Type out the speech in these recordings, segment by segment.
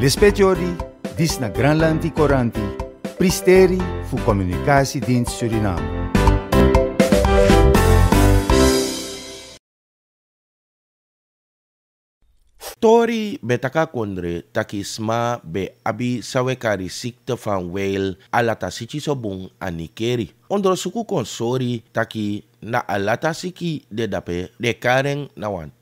Lespetjori, dis na Granlandi Coranti, pristeri fu communicatie din Suriname. Tori betaka kondre takisma be abi sawekari sikte van wel ala tasiti sobun anikeri. Ondrosuku konsori taki na alata de dape de karen na wan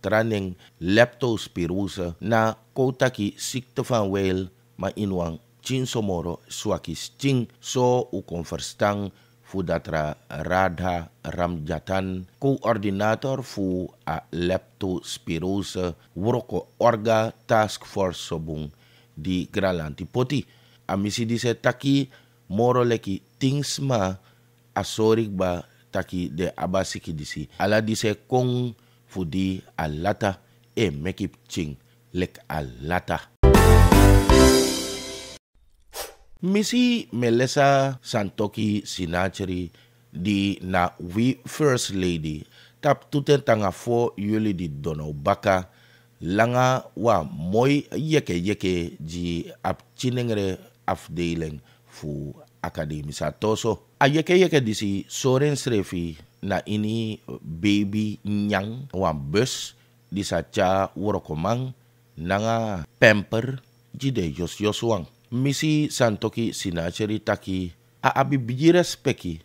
na kotaki sikte van weil ma inwang chin somoro swakis ching so u konverstang Fudatra Radha Ramjatan, koordinator Fu a leptospirose wroko Orga Task Force Sobung di Gralanti Poti. Amisi di taki Moroleki tingsma asorik ba taki de aba siki disi ala di se kon fudi alata e meki ching lek alata misi melesa santoki sinacheri di na we first lady tap tuten tanga fo yuli di dono baka langa wa moy yeke yeke ji ap chinengre afdeling fu Akademi to. So, ayeke-yeke disi Soren Srefi na ini baby nyang wan bus di saca mang nanga pamper jide yos yos wang. Misi santoki sina ceritaki a abi biji respeki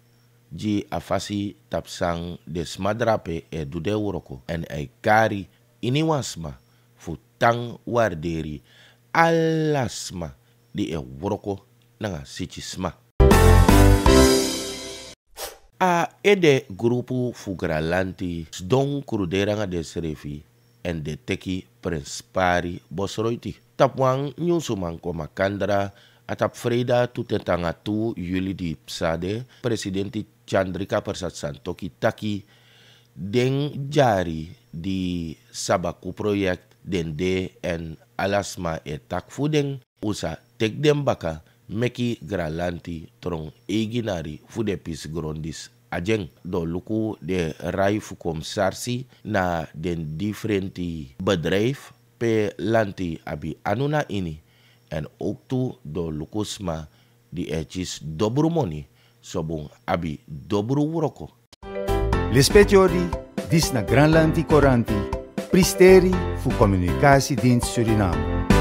ji afasi tapsang des madrape e dude woroko en e kari ini wasma futang warderi alasma di e woroko nanga sichisma a ede grupu fugralanti sdon kruderanga de serefi en de teki prinspari bosroiti. Tapwang wang nyusu manko makandra atap freda tutetangatu tu yuli di psade presidenti Chandrika Persat Santoki taki den jari di sabaku proyek den de en alasma e fudeng usa tek den baka meki gralanti tron eginari fudepis grondis ajeng do luku de rai sarsi na den differenti bedrijf pe lanti abi anuna ini en ook tu do lukusma di ecis dobru moni sobun abi dobru wroko L'espetiori dis na granlanti coranti pristeri fu communicatiedienst Suriname.